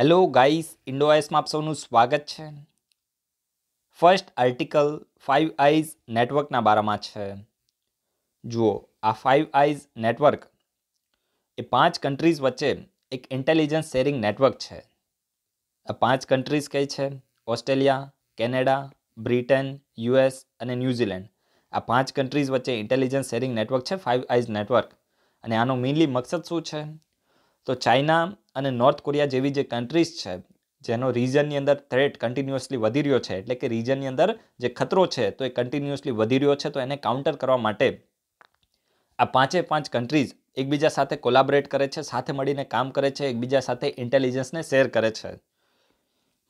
hello guys ઇન્ડોઆઈસમાં આપ સૌનું સ્વાગત છે ફર્સ્ટ આર્ટિકલ ફાઇવ આઈઝ નેટવર્કના બારામાં છે જુઓ આ ફાઇવ આઈઝ નેટવર્ક એ પાંચ કન્ટ્રીઝ વચ્ચે એક ઇન્ટેલિજન્સ શેરિંગ નેટવર્ક છે આ પાંચ કન્ટ્રીઝ કઈ છે ઓસ્ટ્રેલિયા કેનેડા બ્રિટન યુએસ અને ન્યૂઝીલેન્ડ આ પાંચ કન્ટ્રીઝ વચ્ચે ઇન્ટેલિજન્સ શેરિંગ નેટવર્ક છે ફાઇવ આઈઝ નેટવર્ક અને આનો મેઇનલી મકસદ શું છે તો ચાઇના અને નોર્થ કોરિયા જેવી જે કન્ટ્રીઝ છે જેનો રીજનની અંદર થ્રેટ કન્ટિન્યુઅસલી વધી રહ્યો છે એટલે કે રીજનની અંદર જે ખતરો છે તો એ કન્ટિન્યુઅસલી વધી રહ્યો છે તો એને કાઉન્ટર કરવા માટે આ પાંચે પાંચ કન્ટ્રીઝ એકબીજા સાથે કોલાબરેટ કરે છે સાથે મળીને કામ કરે છે એકબીજા સાથે ઇન્ટેલિજન્સને શેર કરે છે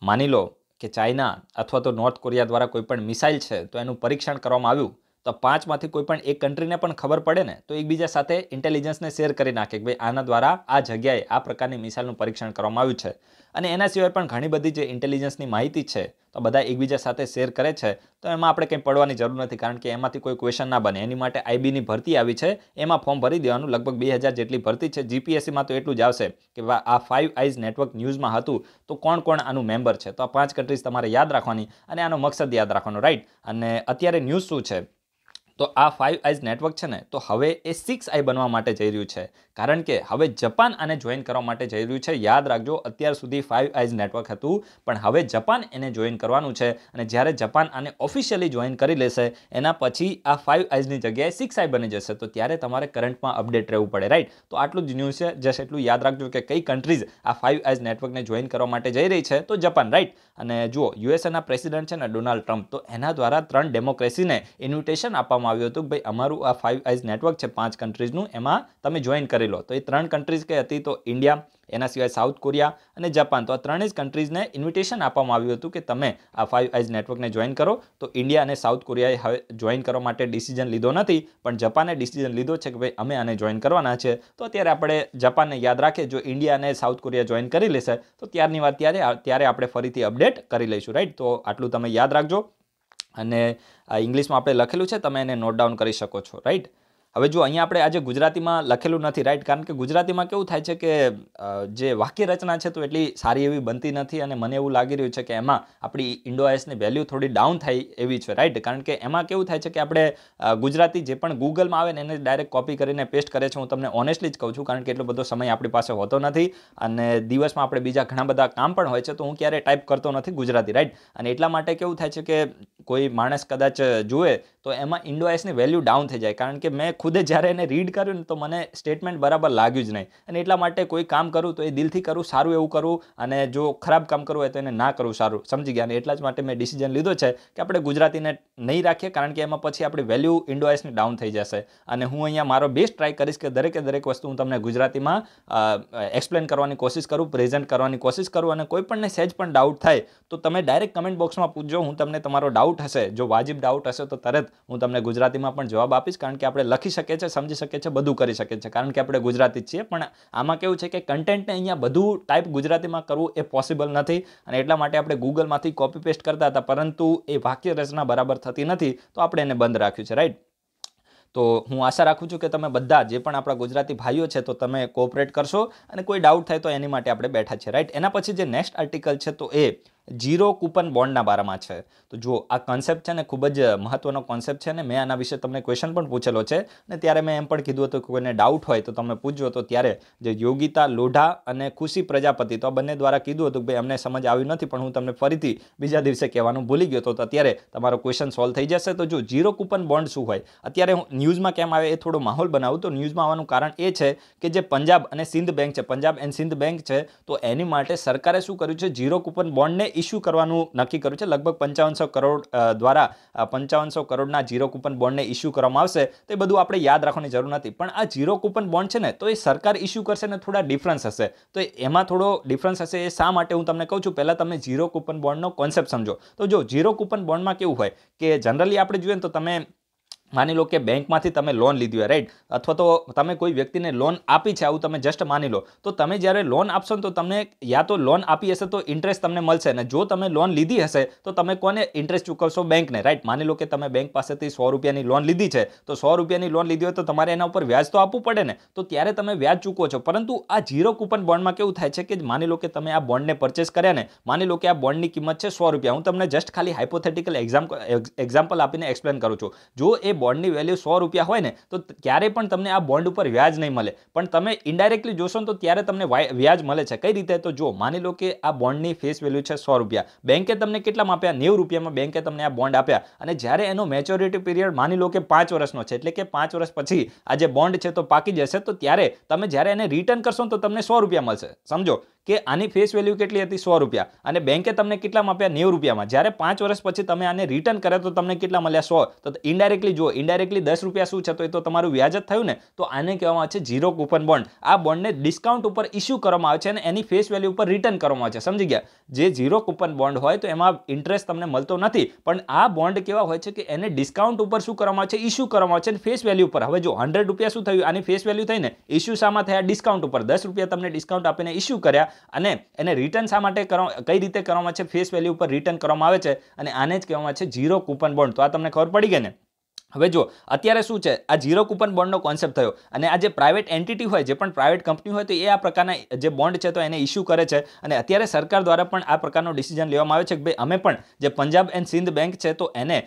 માની લો કે ચાઇના અથવા તો નોર્થ કોરિયા દ્વારા કોઈ પણ મિસાઇલ છે તો એનું પરીક્ષણ કરવામાં આવ્યું તો પાંચમાંથી કોઈ પણ એક કન્ટ્રીને પણ ખબર પડે ને તો એકબીજા સાથે ઇન્ટેલિજન્સને શેર કરી નાખે કે ભાઈ આના દ્વારા આ જગ્યાએ આ પ્રકારની મિસાઇલનું પરીક્ષણ કરવામાં આવ્યું છે અને એના સિવાય પણ ઘણી બધી જે ઇન્ટેલિજન્સની માહિતી છે તો બધા એકબીજા સાથે શેર કરે છે તો એમાં આપણે કંઈ પડવાની જરૂર નથી કારણ કે એમાંથી કોઈ ક્વેશ્ચન ના બને એની માટે આઈબીની ભરતી આવી છે એમાં ફોર્મ ભરી દેવાનું લગભગ બે હજાર જેટલી ભરતી છે જીપીએસસીમાં તો એટલું જ આવશે કે આ ફાઇવ આઈઝ નેટવર્ક ન્યૂઝમાં હતું તો કોણ કોણ આનું મેમ્બર છે તો આ પાંચ કન્ટ્રીઝ તમારે યાદ રાખવાની અને આનો મકસદ યાદ રાખવાનો રાઈટ અને અત્યારે ન્યૂઝ શું છે તો આ ફાઇવ આઈઝ નેટવર્ક છે ને તો હવે એ સિક્સ આઈ બનવા માટે જઈ રહ્યું છે કારણ કે હવે જપાન આને જોઈન કરવા માટે જઈ રહ્યું છે યાદ રાખજો અત્યાર સુધી ફાઇવ આઈઝ નેટવર્ક હતું પણ હવે જપાન એને જોઈન કરવાનું છે અને જ્યારે જપાન આને ઓફિશિયલી જોઈન કરી લેશે એના પછી આ ફાઇવ આઈઝની જગ્યાએ સિક્સ આઈ બની જશે તો ત્યારે તમારે કરંટમાં અપડેટ રહેવું પડે રાઈટ તો આટલું જ ન્યૂઝ છે જસ્ટ એટલું યાદ રાખજો કે કઈ કન્ટ્રીઝ આ ફાઇવ આઈઝ નેટવર્કને જોઈન કરવા માટે જઈ રહી છે તો જપાન રાઈટ અને જુઓ યુએસએના પ્રેસિડેન્ટ છે ને ડોનાલ્ડ ટ્રમ્પ તો એના દ્વારા ત્રણ ડેમોક્રેસીને ઇન્વિટેશન આપવામાં આવ્યું હતું કે ભાઈ અમારું આ ફાઇવ આઈઝ નેટવર્ક છે પાંચ કન્ટ્રીઝનું એમાં તમે જોઈન કરી કરી લો તો એ ત્રણ કન્ટ્રીઝ કઈ હતી તો ઇન્ડિયા એના સિવાય સાઉથ કોરિયા અને જાપાન તો આ ત્રણેય જ કન્ટ્રીઝને ઇન્વિટેશન આપવામાં આવ્યું હતું કે તમે આ ફાઇવ આઈઝ નેટવર્કને જોઈન કરો તો ઇન્ડિયા અને સાઉથ કોરિયાએ હવે જોઈન કરવા માટે ડિસિઝન લીધો નથી પણ જાપાને ડિસિઝન લીધો છે કે ભાઈ અમે આને જોઈન કરવાના છે તો અત્યારે આપણે જાપાનને યાદ રાખીએ જો ઇન્ડિયા અને સાઉથ કોરિયા જોઈન કરી લેશે તો ત્યારની વાત ત્યારે ત્યારે આપણે ફરીથી અપડેટ કરી લઈશું રાઈટ તો આટલું તમે યાદ રાખજો અને ઇંગ્લિશમાં આપણે લખેલું છે તમે એને નોટ ડાઉન કરી શકો છો રાઈટ હવે જો અહીંયા આપણે આજે ગુજરાતીમાં લખેલું નથી રાઈટ કારણ કે ગુજરાતીમાં કેવું થાય છે કે જે વાક્ય રચના છે તો એટલી સારી એવી બનતી નથી અને મને એવું લાગી રહ્યું છે કે એમાં આપણી ઇન્ડો વેલ્યુ થોડી ડાઉન થાય એવી છે રાઈટ કારણ કે એમાં કેવું થાય છે કે આપણે ગુજરાતી જે પણ ગૂગલમાં આવે ને એને ડાયરેક્ટ કોપી કરીને પેસ્ટ કરે છે હું તમને ઓનેસ્ટલી જ કહું છું કારણ કે એટલો બધો સમય આપણી પાસે હોતો નથી અને દિવસમાં આપણે બીજા ઘણા બધા કામ પણ હોય છે તો હું ક્યારેય ટાઈપ કરતો નથી ગુજરાતી રાઈટ અને એટલા માટે કેવું થાય છે કે કોઈ માણસ કદાચ જુએ તો એમાં ઇન્ડો વેલ્યુ ડાઉન થઈ જાય કારણ કે મેં ખુદે જ્યારે એને રીડ કર્યું ને તો મને સ્ટેટમેન્ટ બરાબર લાગ્યું જ નહીં અને એટલા માટે કોઈ કામ કરું તો એ દિલથી કરું સારું એવું કરું અને જો ખરાબ કામ કરવું હોય તો એને ના કરું સારું સમજી ગયા અને એટલા જ માટે મેં ડિસિઝન લીધો છે કે આપણે ગુજરાતીને નહીં રાખીએ કારણ કે એમાં પછી આપણી વેલ્યુ ઇન્ડો ડાઉન થઈ જશે અને હું અહીંયા મારો બેસ્ટ ટ્રાય કરીશ કે દરેકે દરેક વસ્તુ હું તમને ગુજરાતીમાં એક્સપ્લેન કરવાની કોશિશ કરું પ્રેઝન્ટ કરવાની કોશિશ કરું અને કોઈપણને પણને સહેજ પણ ડાઉટ થાય તો તમે ડાયરેક્ટ કમેન્ટ બોક્સમાં પૂછજો હું તમને તમારો ડાઉટ હશે જો વાજિબ ડાઉટ હશે તો તરત હું તમને ગુજરાતીમાં પણ જવાબ આપીશ કારણ કે આપણે લખી શકીએ છીએ સમજી શકીએ છીએ બધું કરી શકીએ છીએ કારણ કે આપણે ગુજરાતી છીએ પણ આમાં કેવું છે કે કન્ટેન્ટને અહીંયા બધું ટાઈપ ગુજરાતીમાં કરવું એ પોસિબલ નથી અને એટલા માટે આપણે ગૂગલમાંથી કોપી પેસ્ટ કરતા હતા પરંતુ એ વાક્ય રચના બરાબર થતી નથી તો આપણે એને બંધ રાખ્યું છે રાઈટ તો હું આશા રાખું છું કે તમે બધા જે પણ આપણા ગુજરાતી ભાઈઓ છે તો તમે કોઓપરેટ કરશો અને કોઈ ડાઉટ થાય તો એની માટે આપણે બેઠા છીએ રાઈટ એના પછી જે નેક્સ્ટ આર્ટિકલ છે તો એ જીરો કૂપન બોન્ડના બારામાં છે તો જુઓ આ કોન્સેપ્ટ છે ને ખૂબ જ મહત્વનો કોન્સેપ્ટ છે ને મેં આના વિશે તમને ક્વેશ્ચન પણ પૂછેલો છે અને ત્યારે મેં એમ પણ કીધું હતું કે કોઈને ડાઉટ હોય તો તમે પૂછજો તો ત્યારે જે યોગિતા લોઢા અને ખુશી પ્રજાપતિ તો આ બંને દ્વારા કીધું હતું કે ભાઈ અમને સમજ આવ્યું નથી પણ હું તમને ફરીથી બીજા દિવસે કહેવાનું ભૂલી ગયો હતો તો અત્યારે તમારો ક્વેશ્ચન સોલ્વ થઈ જશે તો જો જીરો કૂપન બોન્ડ શું હોય અત્યારે હું ન્યૂઝમાં કેમ આવે એ થોડો માહોલ બનાવું તો ન્યૂઝમાં આવવાનું કારણ એ છે કે જે પંજાબ અને સિંધ બેંક છે પંજાબ એન્ડ સિંધ બેંક છે તો એની માટે સરકારે શું કર્યું છે જીરો કૂપન બોન્ડને ઇસ્યુ કરવાનું નક્કી કર્યું છે લગભગ પંચાવનસો કરોડ દ્વારા પંચાવનસો કરોડના જીરો કૂપન બોન્ડને ઇસ્યુ કરવામાં આવશે તો એ બધું આપણે યાદ રાખવાની જરૂર નથી પણ આ જીરો કૂપન બોન્ડ છે ને તો એ સરકાર ઇસ્યુ કરશે ને થોડા ડિફરન્સ હશે તો એમાં થોડો ડિફરન્સ હશે એ શા માટે હું તમને કહું છું પહેલાં તમે જીરો કૂપન બોન્ડનો કોન્સેપ્ટ સમજો તો જો ઝીરો કૂપન બોન્ડમાં કેવું હોય કે જનરલી આપણે જોઈએ ને તો તમે માની લો કે બેંકમાંથી તમે લોન લીધી હોય રાઈટ અથવા તો તમે કોઈ વ્યક્તિને લોન આપી છે આવું તમે જસ્ટ માની લો તો તમે જ્યારે લોન આપશો તો તમને યા તો લોન આપી હશે તો ઇન્ટરેસ્ટ તમને મળશે અને જો તમે લોન લીધી હશે તો તમે કોને ઇન્ટરેસ્ટ ચૂકવશો બેંકને રાઈટ માની લો કે તમે બેંક પાસેથી સો રૂપિયાની લોન લીધી છે તો સો રૂપિયાની લોન લીધી હોય તો તમારે એના ઉપર વ્યાજ તો આપવું પડે ને તો ત્યારે તમે વ્યાજ ચૂકવો છો પરંતુ આ ઝીરો કૂપન બોન્ડમાં કેવું થાય છે કે માની લો કે તમે આ બોન્ડને પરચેસ કર્યા ને માની લો કે આ બોન્ડની કિંમત છે સો રૂપિયા હું તમને જસ્ટ ખાલી હાઇપોથેટિકલ એક્ઝામ એક્ઝામ્પલ આપીને એક્સપ્લેન કરું છું જો એ બોન્ડની વેલ્યુ સો રૂપિયા હોય ને તો ક્યારે પણ તમને આ બોન્ડ ઉપર વ્યાજ નહીં મળે પણ તમે ઇન્ડાયરેક્ટલી જોશો તો ત્યારે તમને વ્યાજ મળે છે કઈ રીતે તો જો માની લો કે આ બોન્ડની ફેસ વેલ્યુ છે સો રૂપિયા બેંકે તમને કેટલામાં આપ્યા નેવું રૂપિયામાં બેંકે તમને આ બોન્ડ આપ્યા અને જ્યારે એનો મેચ્યોરિટી પીરિયડ માની લો કે પાંચ વર્ષનો છે એટલે કે પાંચ વર્ષ પછી આ જે બોન્ડ છે તો પાકી જશે તો ત્યારે તમે જ્યારે એને રિટર્ન કરશો તો તમને સો રૂપિયા મળશે સમજો કે આની ફેસ વેલ્યુ કેટલી હતી સો રૂપિયા અને બેંકે તમને કેટલા આપ્યા નેવું રૂપિયામાં જ્યારે પાંચ વર્ષ પછી તમે આને રિટર્ન કરે તો તમને કેટલા મળ્યા સો તો ઇન્ડાયરેક્ટલી જો ઇન્ડાયરેક્ટલી દસ રૂપિયા શું છે તો એ તો તમારું વ્યાજ જ થયું ને તો આને કહેવામાં આવે છે ઝીરો કૂપન બોન્ડ આ બોન્ડને ડિસ્કાઉન્ટ ઉપર ઇસ્યુ કરવામાં આવે છે અને એની ફેસ વેલ્યુ ઉપર રિટર્ન કરવામાં આવે છે સમજી ગયા જે ઝીરો કૂપન બોન્ડ હોય તો એમાં ઇન્ટરેસ્ટ તમને મળતો નથી પણ આ બોન્ડ કેવા હોય છે કે એને ડિસ્કાઉન્ટ ઉપર શું કરવામાં આવે છે ઇસ્યુ કરવામાં આવે છે અને ફેસ વેલ્યુ ઉપર હવે જો હંડ્રેડ રૂપિયા શું થયું આની ફેસ વેલ્યુ થઈને ઇસ્યુ સામાં થયા ડિસ્કાઉન્ટ ઉપર દસ રૂપિયા તમને ડિસ્કાઉન્ટ આપીને ઇસ્યુ કર્યા અને એને રિટર્ન શા માટે કરવા કઈ રીતે કરવામાં છે ફેસ વેલ્યુ ઉપર રિટર્ન કરવામાં આવે છે અને આને જ કહેવામાં છે ઝીરો કૂપન બોન્ડ તો આ તમને ખબર પડી ગઈ ને હવે જો અત્યારે શું છે આ ઝીરો કૂપન બોન્ડનો કોન્સેપ્ટ થયો અને આ જે પ્રાઇવેટ એન્ટિટી હોય જે પણ પ્રાઇવેટ કંપની હોય તો એ આ પ્રકારના જે બોન્ડ છે તો એને ઇસ્યુ કરે છે અને અત્યારે સરકાર દ્વારા પણ આ પ્રકારનો ડિસિઝન લેવામાં આવે છે કે ભાઈ અમે પણ જે પંજાબ એન્ડ સિંધ બેંક છે તો એને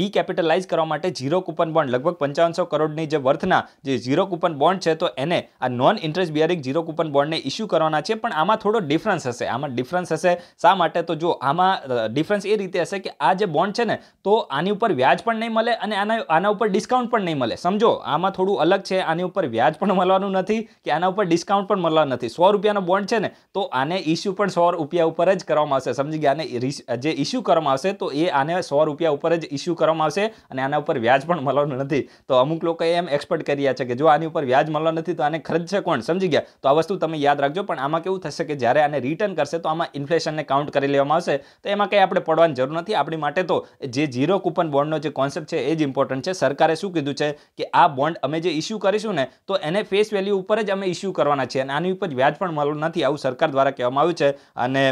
રીકેપિટલાઇઝ કરવા માટે ઝીરો કૂપન બોન્ડ લગભગ પંચાવનસો કરોડની જે વર્થના જે ઝીરો કૂપન બોન્ડ છે તો એને આ non interest bearing zero coupon બોન્ડને ઇસ્યુ કરવાના છે પણ આમાં થોડો ડિફરન્સ હશે આમાં ડિફરન્સ હશે શા માટે તો જો આમાં ડિફરન્સ એ રીતે હશે કે આ જે બોન્ડ છે ને તો આની ઉપર વ્યાજ પણ નહીં મળે અને આના આના ઉપર ડિસ્કાઉન્ટ પણ નહીં મળે સમજો આમાં થોડું અલગ છે આની ઉપર વ્યાજ પણ મળવાનું નથી કે આના ઉપર ડિસ્કાઉન્ટ પણ મળવાનું નથી સો રૂપિયાનો બોન્ડ છે ને તો આને ઇસ્યુ પણ સો રૂપિયા ઉપર જ કરવામાં આવશે સમજી ગયા આને જે ઇસ્યુ કરવામાં આવશે તો એ આને સો રૂપિયા ઉપર જ ઇસ્યુ કરવામાં આવશે અને આના ઉપર વ્યાજ પણ મળવાનું નથી તો અમુક લોકોએ એમ એક્સપર્ટ કર્યા છે કે જો આની ઉપર વ્યાજ મળવાનું નથી તો આને ખર્ચશે કોણ સમજી ગયા તો આ વસ્તુ તમે યાદ રાખજો પણ આમાં કેવું થશે કે જ્યારે આને રિટર્ન કરશે તો આમાં ઇન્ફ્લેશનને કાઉન્ટ કરી લેવામાં આવશે તો એમાં કંઈ આપણે પડવાની જરૂર નથી આપણી માટે તો જે ઝીરો કૂપન બોન્ડનો જે કોન્સેપ્ટ છે એ જ ઇમ્પોર્ટન્ટ ઇમ્પોર્ટન્ટ છે સરકારે શું કીધું છે કે આ બોન્ડ અમે જે ઇસ્યુ કરીશું ને તો એને ફેસ વેલ્યુ ઉપર જ અમે ઇસ્યુ કરવાના છીએ અને આની ઉપર વ્યાજ પણ મળવું નથી આવું સરકાર દ્વારા કહેવામાં આવ્યું છે અને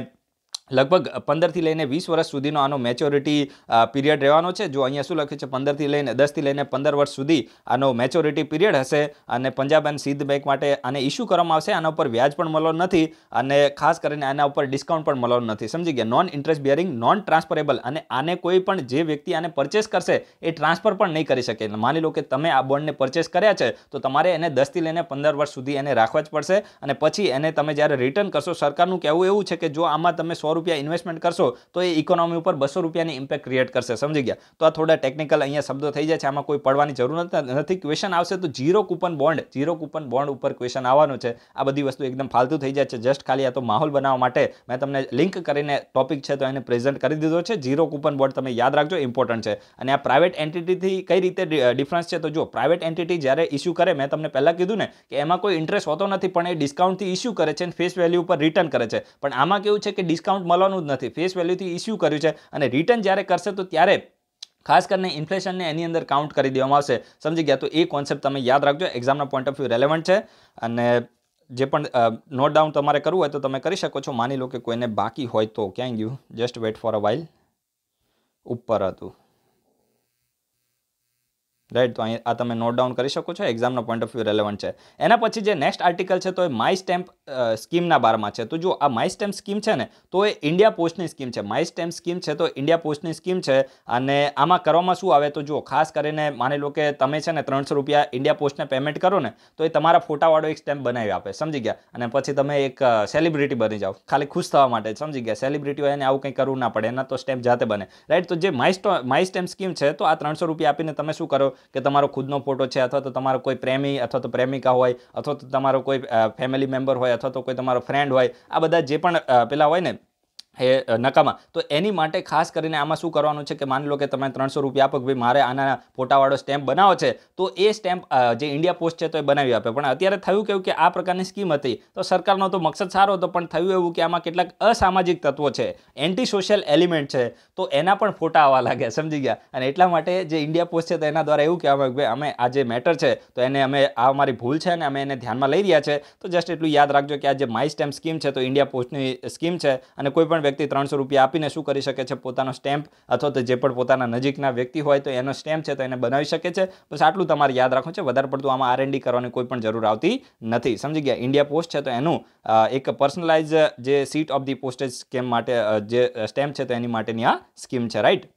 લગભગ પંદરથી લઈને વીસ વર્ષ સુધીનો આનો મેચ્યોરિટી પિરિયડ રહેવાનો છે જો અહીંયા શું લખ્યું છે પંદરથી લઈને દસથી લઈને પંદર વર્ષ સુધી આનો મેચ્યોરિટી પીરિયડ હશે અને પંજાબ એન્ડ સિંધ બેંક માટે આને ઇસ્યુ કરવામાં આવશે આના ઉપર વ્યાજ પણ મળવાનું નથી અને ખાસ કરીને આના ઉપર ડિસ્કાઉન્ટ પણ મળવાનું નથી સમજી ગયા non interest bearing non transferable અને આને કોઈ પણ જે વ્યક્તિ આને પરચેસ કરશે એ ટ્રાન્સફર પણ નહીં કરી શકે માની લો કે તમે આ બોન્ડને પરચેસ કર્યા છે તો તમારે એને દસથી લઈને પંદર વર્ષ સુધી એને રાખવા જ પડશે અને પછી એને તમે જ્યારે રિટર્ન કરશો સરકારનું કહેવું એવું છે કે જો આમાં તમે સો રૂપિયા ઇન્વેસ્ટમેન્ટ કરશો તો એ ઇકોનોમી ઉપર બસો રૂપિયાની ઇમ્પેક્ટ ક્રિએટ કરશે સમજી ગયા તો આ થોડા ટેકનિકલ અહીંયા શબ્દો થઈ જાય છે આમાં કોઈ પડવાની જરૂર નથી ક્વેશ્ચન આવશે તો zero coupon bond zero coupon bond ઉપર ક્વેશ્ચન આવવાનો છે આ બધી વસ્તુ એકદમ ફાલતુ થઈ જાય છે જસ્ટ ખાલી આ તો માહોલ બનાવવા માટે મેં તમને લિંક કરીને ટોપિક છે તો એને પ્રેઝન્ટ કરી દીધો છે જીરો કૂપન બોન્ડ તમે યાદ રાખજો ઇમ્પોર્ટન્ટ છે અને આ પ્રાઇવેટ એન્ટિટીથી કઈ રીતે ડિફરન્સ છે તો જો પ્રાઇવેટ એન્ટિટી જ્યારે ઇસ્યુ કરે મેં તમને પહેલાં કીધું ને કે એમાં કોઈ ઇન્ટરેસ્ટ હોતો નથી પણ એ ડિસ્કાઉન્ટથી ઇસ્યુ કરે છે અને ફેસ વેલ્યુ ઉપર રિટર્ન કરે છે પણ આમાં કેવું છે કે ડિસ્કાઉન્ટ મળવાનું જ નથી ફેસ વેલ્યુથી ઇસ્યુ કર્યું છે અને રિટર્ન જ્યારે કરશે તો ત્યારે ખાસ કરીને ઇન્ફ્લેશનને એની અંદર કાઉન્ટ કરી દેવામાં આવશે સમજી ગયા તો એ કોન્સેપ્ટ તમે યાદ રાખજો એક્ઝામના પોઈન્ટ ઓફ વ્યૂ રેલેવન્ટ છે અને જે પણ નોટ ડાઉન તમારે કરવું હોય તો તમે કરી શકો છો માની લો કે કોઈને બાકી હોય તો ક્યાંય ગયું just wait for a while ઉપર હતું રાઈટ તો અહીં આ તમે નોટ ડાઉન કરી શકો છો એક્ઝામના પોઈન્ટ ઓફ વ્યૂ રેલેવન્ટ છે એના પછી જે નેક્સ્ટ આર્ટિકલ છે તો એ માય સ્ટેમ્પ સ્કીમના બારમાં છે તો જો આ માય સ્ટેમ્પ સ્કીમ છે ને તો એ ઇન્ડિયા પોસ્ટની સ્કીમ છે માય સ્ટેમ્પ સ્કીમ છે તો ઇન્ડિયા પોસ્ટની સ્કીમ છે અને આમાં કરવામાં શું આવે તો જુઓ ખાસ કરીને માની લો કે તમે છે ને ત્રણસો રૂપિયા ઇન્ડિયા પોસ્ટને પેમેન્ટ કરો ને તો એ તમારા ફોટાવાળો એક સ્ટેમ્પ બનાવી આપે સમજી ગયા અને પછી તમે એક સેલિબ્રિટી બની જાઓ ખાલી ખુશ થવા માટે સમજી ગયા સેલિબ્રિટી હોય એને આવું કંઈ કરવું ના પડે એના તો સ્ટેમ્પ જાતે બને રાઈટ તો જે માય માય સ્ટેમ્પ સ્કીમ છે તો આ ત્રણસો રૂપિયા આપીને તમે શું કરો કે તમારો ખુદનો ફોટો છે અથવા તો તમારો કોઈ પ્રેમી અથવા તો પ્રેમિકા હોય અથવા તો તમારો કોઈ ફેમિલી મેમ્બર હોય અથવા તો કોઈ તમારો ફ્રેન્ડ હોય આ બધા જે પણ પેલા હોય ને હે નકામા તો એની માટે ખાસ કરીને આમાં શું કરવાનું છે કે માની લો કે તમે ત્રણસો રૂપિયા આપો કે ભાઈ મારે આના ફોટાવાળો સ્ટેમ્પ બનાવો છે તો એ સ્ટેમ્પ જે ઇન્ડિયા પોસ્ટ છે તો એ બનાવી આપે પણ અત્યારે થયું કેવું કે આ પ્રકારની સ્કીમ હતી તો સરકારનો તો મકસદ સારો હતો પણ થયું એવું કે આમાં કેટલાક અસામાજિક તત્વો છે એન્ટી સોશિયલ એલિમેન્ટ છે તો એના પણ ફોટા આવવા લાગ્યા સમજી ગયા અને એટલા માટે જે ઇન્ડિયા પોસ્ટ છે તો એના દ્વારા એવું કહેવામાં કે ભાઈ અમે આ જે મેટર છે તો એને અમે આ અમારી ભૂલ છે અને અમે એને ધ્યાનમાં લઈ રહ્યા છે તો જસ્ટ એટલું યાદ રાખજો કે આ જે માય સ્ટેમ્પ સ્કીમ છે તો ઇન્ડિયા પોસ્ટની સ્કીમ છે અને કોઈ પણ વ્યક્તિ ત્રણસો રૂપિયા આપીને શું કરી શકે છે પોતાનો સ્ટેમ્પ અથવા તો જે પણ પોતાના નજીકના વ્યક્તિ હોય તો એનો સ્ટેમ્પ છે તો એને બનાવી શકે છે બસ આટલું તમારે યાદ રાખવું છે વધારે પડતું આમાં આર આરએનડી કરવાની કોઈ પણ જરૂર આવતી નથી સમજી ગયા ઇન્ડિયા પોસ્ટ છે તો એનું એક પર્સનલાઇઝ જે sheet of the postage scheme માટે જે સ્ટેમ્પ છે તો એની માટેની આ સ્કીમ છે રાઈટ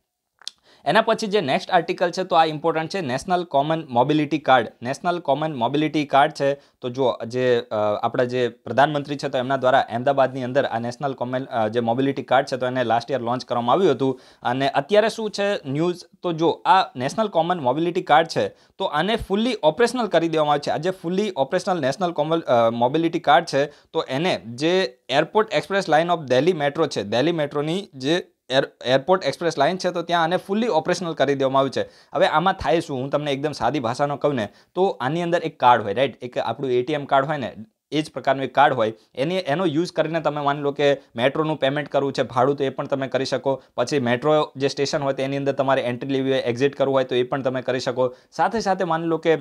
એના પછી જે નેક્સ્ટ આર્ટિકલ છે તો આ ઇમ્પોર્ટન્ટ છે national common mobility card national common mobility card છે તો જો જે આપણા જે પ્રધાનમંત્રી છે તો એમના દ્વારા અમદાવાદની અંદર આ નેશનલ કોમન જે મોબિલિટી કાર્ડ છે તો એને લાસ્ટ યર લોન્ચ કરવામાં આવ્યું હતું અને અત્યારે શું છે ન્યૂઝ તો જો આ નેશનલ કોમન મોબિલિટી કાર્ડ છે તો આને ફૂલ્લી ઓપરેશનલ કરી દેવામાં આવે છે આજે fully operational national common mobility card છે તો એને જે airport express line of Delhi metro છે દિલ્હી મેટ્રોની જે એર એરપોર્ટ એક્સપ્રેસ લાઇન છે તો ત્યાં આને ફૂલ્લી ઓપરેશનલ કરી દેવામાં આવ્યું છે હવે આમાં થાય શું હું તમને એકદમ સાદી ભાષાનો કહું ને તો આની અંદર એક કાર્ડ હોય રાઈટ એક આપણું એટીએમ કાર્ડ હોય ને એ જ પ્રકારનું એક કાર્ડ હોય એની એનો યુઝ કરીને તમે માની લો કે મેટ્રોનું પેમેન્ટ કરવું છે ભાડું તો એ પણ તમે કરી શકો પછી મેટ્રો જે સ્ટેશન હોય તેની અંદર તમારે એન્ટ્રી લેવી હોય એક્ઝિટ કરવું હોય તો એ પણ તમે કરી શકો સાથે સાથે માની લો કે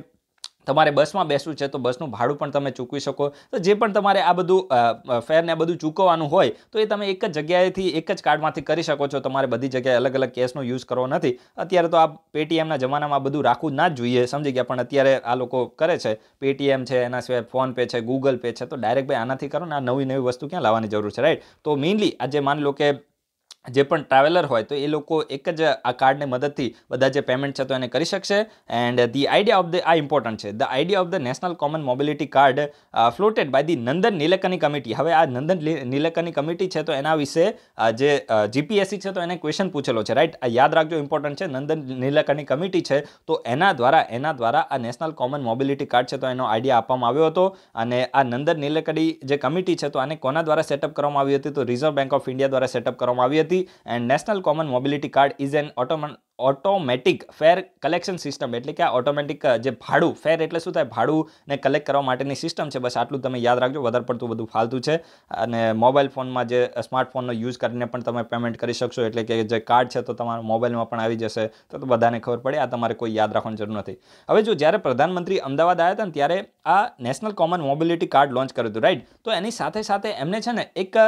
તમારે બસમાં બેસવું છે તો બસનું ભાડું પણ તમે ચૂકવી શકો તો જે પણ તમારે આ બધું ફેરને બધું ચૂકવવાનું હોય તો એ તમે એક જ જગ્યાએથી એક જ કાર્ડમાંથી કરી શકો છો તમારે બધી જગ્યાએ અલગ અલગ કેશનો યુઝ કરવો નથી અત્યારે તો આ પેટીએમના જમાનામાં આ બધું રાખવું ના જ જોઈએ સમજી ગયા પણ અત્યારે આ લોકો કરે છે પેટીએમ છે એના સિવાય ફોનપે છે ગૂગલ પે છે તો ડાયરેક્ટ ભાઈ આનાથી કરો ને આ નવી નવી વસ્તુ ક્યાં લાવવાની જરૂર છે રાઈટ તો મેઇનલી આજે માની લો કે જે પણ ટ્રાવેલર હોય તો એ લોકો એક જ આ કાર્ડને મદદથી બધા જે પેમેન્ટ છે તો એને કરી શકશે and the idea of the આ ઇમ્પોર્ટન્ટ છે the idea of the national common mobility card floated by the Nandan નીલકની કમિટી હવે આ નંદન નીલકની કમિટી છે તો એના વિશે જે જીપીએસસી છે તો એને ક્વેશ્ચન પૂછેલો છે રાઈટ આ યાદ રાખજો ઇમ્પોર્ટન્ટ છે નંદન નીલકની કમિટી છે તો એના દ્વારા એના દ્વારા આ નેશનલ કોમન મોબિલિટી કાર્ડ છે તો એનો આઈડિયા આપવામાં આવ્યો હતો અને આ નંદન નીલકની જે કમિટી છે તો આને કોના દ્વારા સેટઅપ કરવામાં આવી હતી તો રિઝર્વ બેંક ઓફ ઇન્ડિયા દ્વારા સેટઅપ કરવામાં આવી હતી હતી and national common mobility card is an ઓટોમન ઓટોમેટિક ફેર કલેક્શન સિસ્ટમ એટલે કે આ ઓટોમેટિક જે ભાડું ફેર એટલે શું થાય ભાડુંને કલેક્ટ કરવા માટેની સિસ્ટમ છે બસ આટલું તમે યાદ રાખજો વધારે પડતું બધું ફાલતું છે અને મોબાઈલ ફોનમાં જે સ્માર્ટફોનનો યુઝ કરીને પણ તમે પેમેન્ટ કરી શકશો એટલે કે જે કાર્ડ છે તો તમારા મોબાઈલમાં પણ આવી જશે તો બધાને ખબર પડે આ તમારે કોઈ યાદ રાખવાની જરૂર નથી હવે જો જ્યારે પ્રધાનમંત્રી અમદાવાદ આવ્યા હતા ને ત્યારે આ national common mobility card launch કર્યું હતું રાઈટ તો એની સાથે સાથે એમને છે ને એક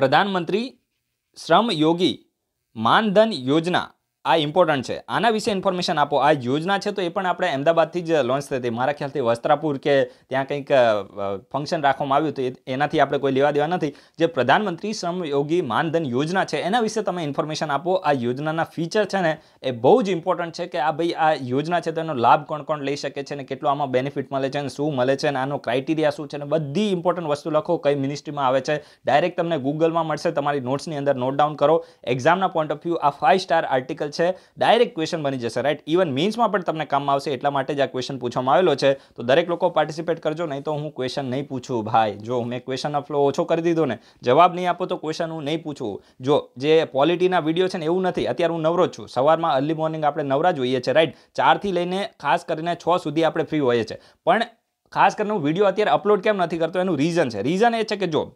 પ્રધાનમંત્રી શ્રમ યોગી માનધન યોજના આ ઇમ્પોર્ટન્ટ છે આના વિશે ઇન્ફોર્મેશન આપો આ યોજના છે તો એ પણ આપણે અમદાવાદથી જ લોન્ચ થતી મારા ખ્યાલથી વસ્ત્રાપુર કે ત્યાં કંઈક ફંક્શન રાખવામાં આવ્યું હતું એનાથી આપણે કોઈ લેવા દેવા નથી જે પ્રધાનમંત્રી શ્રમયોગી માનધન યોજના છે એના વિશે તમે ઇન્ફોર્મેશન આપો આ યોજનાના ફીચર છે ને એ બહુ જ ઇમ્પોર્ટન્ટ છે કે આ ભાઈ આ યોજના છે તેનો લાભ કોણ કોણ લઈ શકે છે ને કેટલો આમાં બેનિફિટ મળે છે ને શું મળે છે ને આનો ક્રાઇટેરિયા શું છે ને બધી ઇમ્પોર્ટન્ટ વસ્તુ લખો કઈ મિનિસ્ટ્રીમાં આવે છે ડાયરેક્ટ તમને ગૂગલમાં મળશે તમારી નોટ્સની અંદર નોટ ડાઉન કરો એક્ઝામના પોઈન્ટ ઓફ વ્યૂ આ ફાઇવ સ્ટાર આર્ટિકલ છે છે ડાયરેક્ટ ક્વેશ્ચન બની જશે રાઈટ ઇવન મીન્સમાં પણ તમને કામ આવશે એટલા માટે જ આ ક્વેશ્ચન પૂછવામાં આવેલો છે તો દરેક લોકો પાર્ટિસિપેટ કરજો નહીં તો હું ક્વેશ્ચન નહીં પૂછું ભાઈ જો મેં ક્વેશ્ચન ફ્લો ઓછો કરી દીધો ને જવાબ નહીં આપો તો ક્વેશ્ચન હું નહીં પૂછું જો જે ક્વોલિટીના વિડીયો છે ને એવું નથી અત્યારે હું નવરો છું સવારમાં અર્લી મોર્નિંગ આપણે નવરા જોઈએ છે રાઈટ ચારથી લઈને ખાસ કરીને છ સુધી આપણે ફ્રી હોઈએ છીએ પણ ખાસ કરીને હું વિડીયો અત્યારે અપલોડ કેમ નથી કરતો એનું રીઝન છે રીઝન એ છે કે જો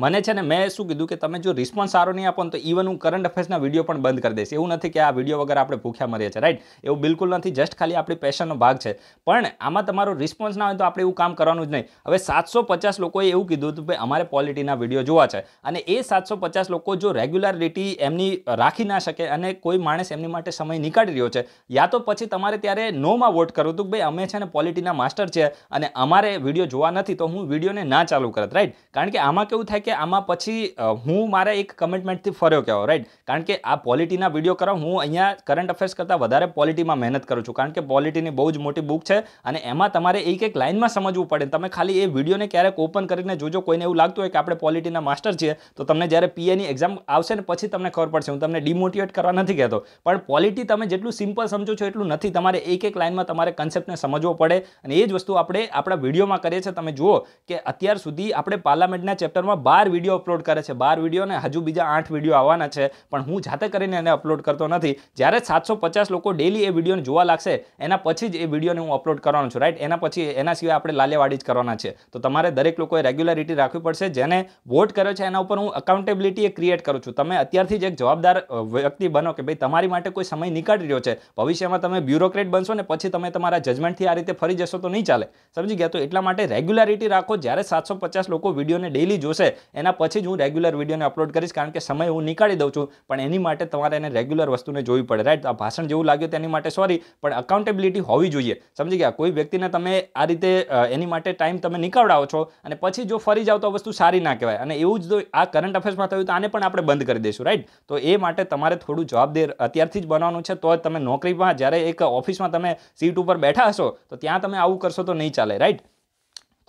મને છે ને મેં શું કીધું કે તમે જો રિસ્પોન્સ સારો નહીં આપો તો ઇવન હું કરંટ અફેર્સના વિડીયો પણ બંધ કરી દઈશ એવું નથી કે આ વિડીયો વગર આપણે ભૂખ્યા મરીએ છીએ રાઈટ એવું બિલકુલ નથી જસ્ટ ખાલી આપણી પેશનનો ભાગ છે પણ આમાં તમારો રિસ્પોન્સ ના હોય તો આપણે એવું કામ કરવાનું જ નહીં હવે સાતસો પચાસ લોકોએ એવું કીધું હતું કે અમારે પોલિટીના વિડીયો જોવા છે અને એ સાતસો પચાસ લોકો જો રેગ્યુલરિટી એમની રાખી ના શકે અને કોઈ માણસ એમની માટે સમય નીકાળી રહ્યો છે યા તો પછી તમારે ત્યારે નોમાં વોટ કરવું હતું કે ભાઈ અમે છે ને પોલિટીના માસ્ટર છે અને અમારે વિડીયો જોવા નથી તો હું વિડીયોને ના ચાલુ કરત રાઈટ કારણ કે આમાં કેવું થાય કે કે આમાં પછી હું મારા એક કમિટમેન્ટથી ફર્યો કહેવાય રાઈટ કારણ કે આ પોલિટીના વિડીયો કરો હું અહીંયા કરંટ અફેર્સ કરતાં વધારે પોલિટીમાં મહેનત કરું છું કારણ કે પોલિટીની બહુ જ મોટી બુક છે અને એમાં તમારે એક એક લાઇનમાં સમજવું પડે તમે ખાલી એ વિડીયોને ક્યારેક ઓપન કરીને જોજો કોઈને એવું લાગતું હોય કે આપણે પોલિટીના માસ્ટર છીએ તો તમને જ્યારે પીએની એક્ઝામ આવશે ને પછી તમને ખબર પડશે હું તમને ડિમોટિવેટ કરવા નથી કહેતો પણ પોલિટી તમે જેટલું સિમ્પલ સમજો છો એટલું નથી તમારે એક એક લાઇનમાં તમારે કન્સેપ્ટને સમજવો પડે અને એ જ વસ્તુ આપણે આપણા વિડીયોમાં કરીએ છીએ તમે જુઓ કે અત્યાર સુધી આપણે પાર્લામેન્ટના ચેપ્ટરમાં બાર વિડીયો અપલોડ કરે છે બાર વિડીયોને હજુ બીજા આઠ વિડીયો આવવાના છે પણ હું જાતે કરીને એને અપલોડ કરતો નથી જ્યારે સાતસો પચાસ લોકો ડેલી એ વિડીયોને જોવા લાગશે એના પછી જ એ વિડીયોને હું અપલોડ કરવાનો છું રાઈટ એના પછી એના સિવાય આપણે લાલેવાડી જ કરવાના છે તો તમારે દરેક લોકોએ રેગ્યુલરિટી રાખવી પડશે જેને વોટ કર્યો છે એના ઉપર હું અકાઉન્ટેબિલિટી એ ક્રિએટ કરું છું તમે અત્યારથી જ એક જવાબદાર વ્યક્તિ બનો કે ભાઈ તમારી માટે કોઈ સમય નીકળી રહ્યો છે ભવિષ્યમાં તમે બ્યુરોક્રેટ બનશો ને પછી તમે તમારા જજમેન્ટથી આ રીતે ફરી જશો તો નહીં ચાલે સમજી ગયા તો એટલા માટે રેગ્યુલરિટી રાખો જ્યારે સાતસો પચાસ લોકો વિડીયોને ડેલી જોશે એના પછી જ હું રેગ્યુલર વિડીયોને અપલોડ કરીશ કારણ કે સમય હું નીકાળી દઉં છું પણ એની માટે તમારે એને રેગ્યુલર વસ્તુને જોવી પડે રાઈટ આ ભાષણ જેવું લાગ્યું તેની માટે સોરી પણ અકાઉન્ટેબિલિટી હોવી જોઈએ સમજી ગયા કોઈ વ્યક્તિને તમે આ રીતે એની માટે ટાઈમ તમે નીકળાવો છો અને પછી જો ફરી જાઓ તો વસ્તુ સારી ના કહેવાય અને એવું જ આ કરંટ અફેર્સમાં થયું તો આને પણ આપણે બંધ કરી દઈશું રાઈટ તો એ માટે તમારે થોડું જવાબદેર અત્યારથી જ બનવાનું છે તો તમે નોકરીમાં જ્યારે એક ઓફિસમાં તમે સીટ ઉપર બેઠા હશો તો ત્યાં તમે આવું કરશો તો નહીં ચાલે રાઈટ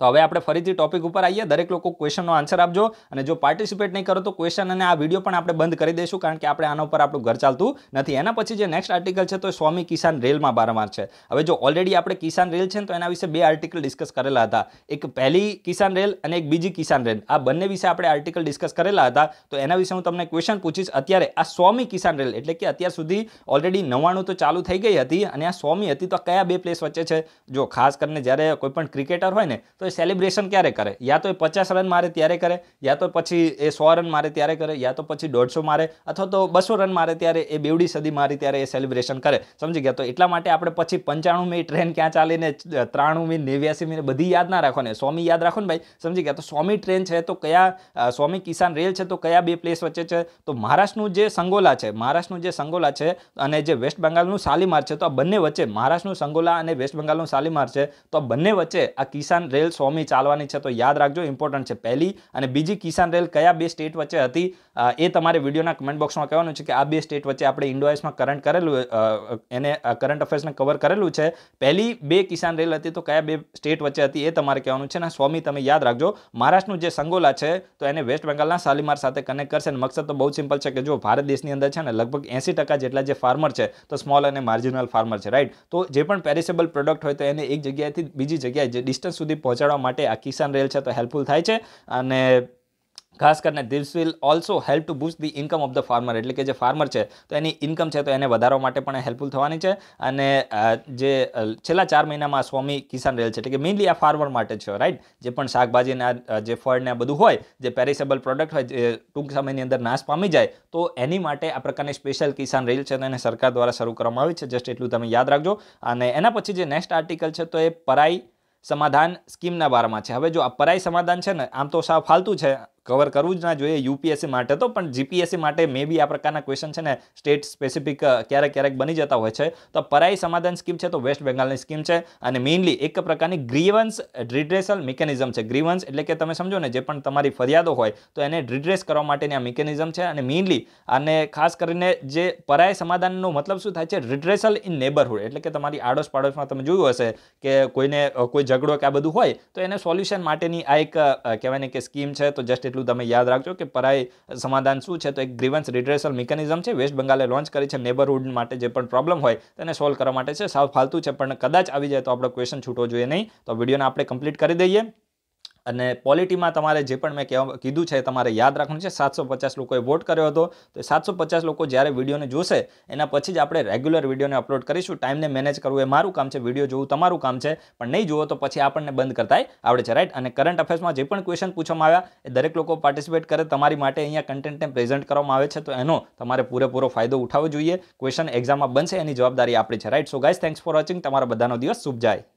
તો હવે આપણે ફરીથી ટોપિક ઉપર આવીએ દરેક લોકો ક્વેશ્ચનનો આન્સર આપજો અને જો પાર્ટિસિપેટ નહીં કરો તો ક્વેશ્ચન અને આ વિડીયો પણ આપણે બંધ કરી દઈશું કારણ કે આપણે આના ઉપર આપણું ઘર ચાલતું નથી એના પછી જે નેક્સ્ટ આર્ટિકલ છે તો સ્વામી કિસાન રેલમાં બારમાર છે હવે જો ઓલરેડી આપણે કિસાન રેલ છે ને તો એના વિશે બે આર્ટિકલ ડિસ્કસ કરેલા હતા એક પહેલી કિસાન રેલ અને એક બીજી કિસાન રેલ આ બંને વિશે આપણે આર્ટિકલ ડિસ્કસ કરેલા હતા તો એના વિશે હું તમને ક્વેશ્ચન પૂછીશ અત્યારે આ સ્વામી કિસાન રેલ એટલે કે અત્યાર સુધી ઓલરેડી નવ્વાણું તો ચાલુ થઈ ગઈ હતી અને આ સ્વામી હતી તો કયા બે પ્લેસ વચ્ચે છે જો ખાસ કરીને જ્યારે કોઈપણ ક્રિકેટર હોય ને તો સેલિબ્રેશન ક્યારે કરે યા તો એ પચાસ રન મારે ત્યારે કરે યા તો પછી એ સો રન મારે ત્યારે કરે યા તો પછી દોઢસો મારે અથવા તો બસો રન મારે ત્યારે એ બેવડી સદી મારી ત્યારે એ સેલિબ્રેશન કરે સમજી ગયા તો એટલા માટે આપણે પછી પંચાણુંમી ટ્રેન ક્યાં ચાલીને ત્રાણુંમી નેવ્યાસીમી બધી યાદ ના રાખો ને સોમી યાદ રાખો ને ભાઈ સમજી ગયા તો સ્વામી ટ્રેન છે તો કયા સ્વામી કિસાન રેલ છે તો કયા બે પ્લેસ વચ્ચે છે તો મહારાષ્ટ્રનું જે સંગોલા છે મહારાષ્ટ્રનું જે સંગોલા છે અને જે વેસ્ટ બંગાળનું શાલીમાર છે તો આ બંને વચ્ચે મહારાષ્ટ્રનું સંગોલા અને વેસ્ટ બંગાળનું શાલીમાર છે તો આ બંને વચ્ચે આ કિસાન રેલ રેલ સોમી ચાલવાની છે તો યાદ રાખજો ઇમ્પોર્ટન્ટ છે પહેલી અને બીજી કિસાન રેલ કયા બે સ્ટેટ વચ્ચે હતી એ તમારે વિડીયોના કમેન્ટ બોક્સમાં કહેવાનું છે કે આ બે સ્ટેટ વચ્ચે આપણે ઇન્ડોઆઈસમાં કરંટ કરેલું એને કરંટ અફેર્સને કવર કરેલું છે પહેલી બે કિસાન રેલ હતી તો કયા બે સ્ટેટ વચ્ચે હતી એ તમારે કહેવાનું છે અને સ્વામી તમે યાદ રાખજો મહારાષ્ટ્રનું જે સંગોલા છે તો એને વેસ્ટ બેંગાલના શાલીમાર સાથે કનેક્ટ કરશે અને મકસદ તો બહુ સિમ્પલ છે કે જો ભારત દેશની અંદર છે ને લગભગ એંસી જેટલા જે ફાર્મર છે તો સ્મોલ અને માર્જિનલ ફાર્મર છે રાઈટ તો જે પણ પેરિસેબલ પ્રોડક્ટ હોય તો એને એક જગ્યાએથી બીજી જગ્યાએ જે ડિસ્ટન્સ સુધી પહોંચાડે પહોંચાડવા માટે આ કિસાન રેલ છે તો હેલ્પફુલ થાય છે અને ખાસ કરીને this will also help to boost the income of the farmer એટલે કે જે ફાર્મર છે તો એની ઇન્કમ છે તો એને વધારવા માટે પણ હેલ્પફુલ થવાની છે અને જે છેલ્લા ચાર મહિનામાં સ્વામી કિસાન રેલ છે એટલે કે મેઇનલી આ ફાર્મર માટે છે રાઈટ જે પણ શાકભાજીના જે ફળને બધું હોય જે પેરિસેબલ પ્રોડક્ટ હોય જે ટૂંક સમયની અંદર નાશ પામી જાય તો એની માટે આ પ્રકારની સ્પેશિયલ કિસાન રેલ છે તો એને સરકાર દ્વારા શરૂ કરવામાં આવી છે જસ્ટ એટલું તમે યાદ રાખજો અને એના પછી જે નેક્સ્ટ આર્ટિકલ છે તો એ પરાઈ સમાધાન સ્કીમના બારામાં છે હવે જો આ પરાય સમાધાન છે ને આમ તો સાવ ફાલતું છે કવર કરવું જ ના જોઈએ યુપીએસસી માટે તો પણ જીપીએસસી માટે મે બી આ પ્રકારના ક્વેશ્ચન છે ને સ્ટેટ સ્પેસિફિક ક્યારેક ક્યારેક બની જતા હોય છે તો પરાઈ સમાધાન સ્કીમ છે તો વેસ્ટ બેંગાલની સ્કીમ છે અને મેઇનલી એક પ્રકારની ગ્રીવન્સ રિડ્રેસલ મિકેનિઝમ છે ગ્રીવન્સ એટલે કે તમે સમજો ને જે પણ તમારી ફરિયાદો હોય તો એને રિડ્રેસ કરવા માટેની આ મિકેનિઝમ છે અને મેઇનલી અને ખાસ કરીને જે પરાય સમાધાનનો મતલબ શું થાય છે રિડ્રેસલ ઇન નેબરહુડ એટલે કે તમારી આડોશ પાડોશમાં તમે જોયું હશે કે કોઈને કોઈ ઝઘડો કે આ બધું હોય તો એને સોલ્યુશન માટેની આ એક કહેવાય ને કે સ્કીમ છે તો જસ્ટ એટલું તમે યાદ રાખજો કે પરાય સમાધાન શું છે તો એક ગ્રીવન્સ રિડ્રેસલ મિકેનિઝમ છે વેસ્ટ બંગાલે લોન્ચ કરી છે નેબરહુડ માટે જે પણ પ્રોબ્લમ હોય તેને સોલ્વ કરવા માટે છે સાવ ફાલતુ છે પણ કદાચ આવી જાય તો આપણો ક્વેશ્ચન છૂટો જોઈએ નહીં તો વિડીયોને આપણે કમ્પ્લીટ કરી દઈએ અને પોલિટીમાં તમારે જે પણ મેં કહેવા કીધું છે તમારે યાદ રાખવાનું છે સાતસો પચાસ લોકોએ વોટ કર્યો હતો તો સાતસો પચાસ લોકો જ્યારે વિડીયોને જોશે એના પછી જ આપણે રેગ્યુલર વિડીયોને અપલોડ કરીશું ટાઈમને મેનેજ કરવું એ મારું કામ છે વિડીયો જોવું તમારું કામ છે પણ નહીં જુઓ તો પછી આપણને બંધ કરતાય આવડે છે રાઈટ અને કરંટ અફેર્સમાં જે પણ ક્વેશ્ચન પૂછવામાં આવ્યા એ દરેક લોકો પાર્ટિસિપેટ કરે તમારી માટે અહીંયા કન્ટેન્ટને પ્રેઝન્ટ કરવામાં આવે છે તો એનો તમારે પૂરેપૂરો ફાયદો ઉઠાવવો જોઈએ ક્વેશ્ચન એક્ઝામમાં બનશે એની જવાબદારી આપણી છે right so guys thanks for watching તમારા બધાનો દિવસ શુભ જાય